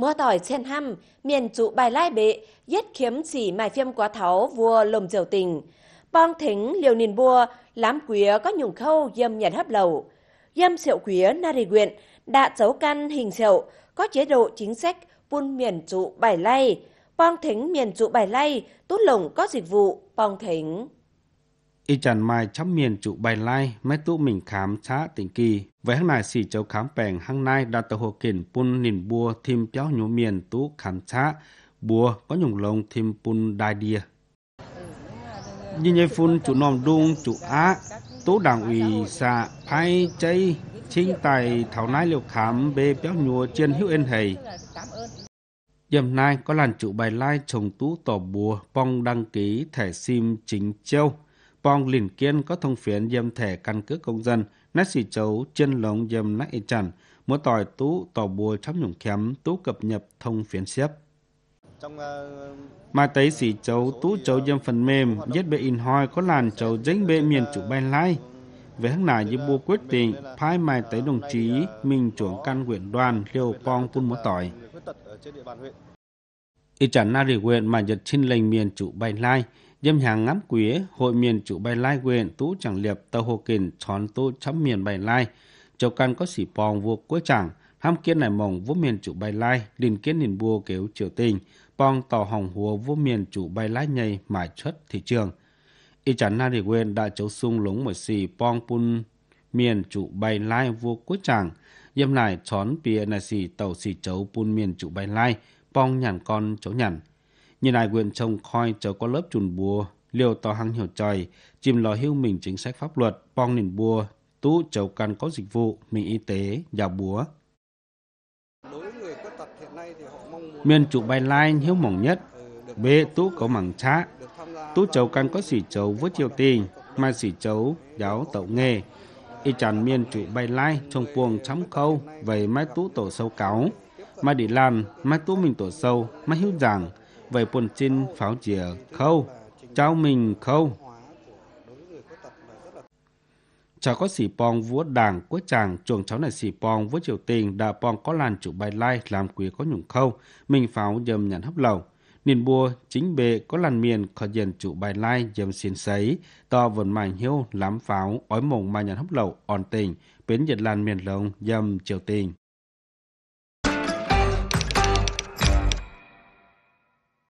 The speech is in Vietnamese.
mưa tỏi trên hăm, miền trụ bài lai bệ, giết kiếm chỉ mài phim quá tháo vua lồng dầu tình. Bong thính liều nìn bua, lám quía có nhùng khâu dâm nhạt hấp lầu. Dâm rượu quía nari quyện, đạ dấu căn hình rượu, có chế độ chính sách buôn miền trụ bài lai. Bong thính miền trụ bài lai, tốt lồng có dịch vụ, bong thính. Y chẳng mai chấm miền trụ bài lai, mấy tụ mình khám xã tình kỳ. Với hăng này xì châu khám bèng hăng nay đã tờ hồ kiện pun nền bùa thêm chéo nhú miền tụ khám xã. Bùa có nhùng lông thêm pun đai đìa. Như nhây phun chủ nòm đung chủ á, tụ đảng ủy xã phai chay chính tài thảo nái liệu khám bê béo nhùa trên hữu ên hầy. Dầm nay có làn trụ bài lai chồng tú tỏ bùa bong đăng ký thẻ sim chính châu. Pong Lìn Kiên có thông phiến dâm thẻ căn cước công dân, nát xì chấu, chân lông dâm nát y chẳng, mua tỏi tú tỏ bùa chấm nhũng khém tú cập nhập thông phiến xếp. Ờ, mà tấy xì chấu tú chấu dâm phần mềm, giết bệ in hoi có làn chấu dính bệ miền chủ bay lai. Về hướng nải như bùa quyết định, phái mai tới đồng chí, ờ, mình chuẩn căn quyển đoàn, liều pong pun múa tỏi. Y chẳng nari huyện mà nhật trên lệnh miền chủ bay lai, Dâm hàng ngắm quế hội miền chủ bay lai quyền tú chẳng liệp tàu hồ kình tròn tu chấm miền bay lai. Châu căn có sỉ pong vua cuối chẳng ham kiến này mỏng vô miền chủ bay lai liên kiến liền bua kéo triều tình pong tỏ hồng hùa vô miền chủ bay lai nhầy mãi xuất thị trường. Y chẳng na để quên đã chấu sung lúng một xì pong pun miền chủ bay lai vô cuối chẳng dâm này tròn bia này xì tàu xì chấu pun miền chủ bay lai pong nhàn con chấu nhàn như ai quyền trông khoi chờ có lớp chuồn bùa, liều to hăng hiểu trời, chìm lò hiếu mình chính sách pháp luật, bong nền bùa, tú chầu căn có dịch vụ, mình y tế, nhà búa. Miền trụ bài lai hiếu mỏng nhất, bê tú có mảng trá, tú chầu căn có xỉ chầu với triều tình, mai xỉ chầu giáo tậu nghề, y chàn miên trụ bay lai trong buồng chấm khâu về mai tú tổ sâu cáo mai đi làm mai tú mình tổ sâu mai hiếu giảng về quần trên pháo chìa khâu, trao mình khâu. Cháu có xỉ pong vua đảng của chàng, chuồng cháu này xỉ pong với triều tình, đã pong có làn chủ bài lai, làm quý có nhủng khâu, mình pháo dầm nhắn hấp lầu. Niên bùa chính bệ có làn miền, khó dần chủ bài lai, dầm xin sấy, to vần mảnh hiu lám pháo, ói mộng mà nhắn hấp lầu, on tình, bến nhật làn miền lồng, dầm triều tình.